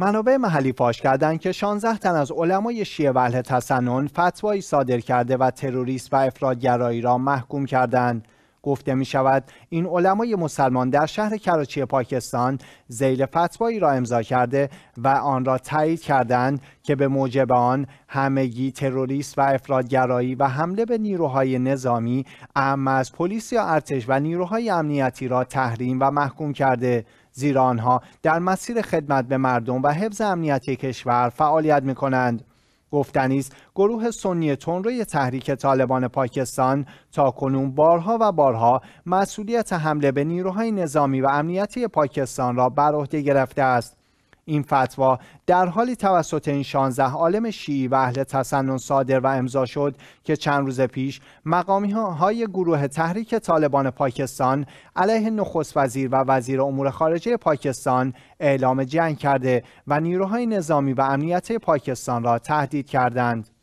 منابع محلی فاش کردند که 16 تن از علمای شیعه و فتوایی صادر کرده و تروریست و افرادگرایی را محکوم کردند گفته می شود این علمای مسلمان در شهر کراچی پاکستان زیل فتوایی را امضا کرده و آن را تایید کردند که به موجب آن همگی تروریست و افرادگرایی و حمله به نیروهای نظامی اعم از پلیس یا ارتش و نیروهای امنیتی را تحریم و محکوم کرده زیرا آنها در مسیر خدمت به مردم و حفظ امنیتی کشور فعالیت می کنند. گفتنی است گروه سنی روی تحریک طالبان پاکستان تا کنون بارها و بارها مسئولیت حمله به نیروهای نظامی و امنیتی پاکستان را بر عهده گرفته است این فتوا در حالی توسط این 16 عالم شیعی و اهل تسنن صادر و امضا شد که چند روز پیش مقامی های گروه تحریک طالبان پاکستان علیه نخست وزیر و وزیر امور خارجه پاکستان اعلام جنگ کرده و نیروهای نظامی و امنیت پاکستان را تهدید کردند.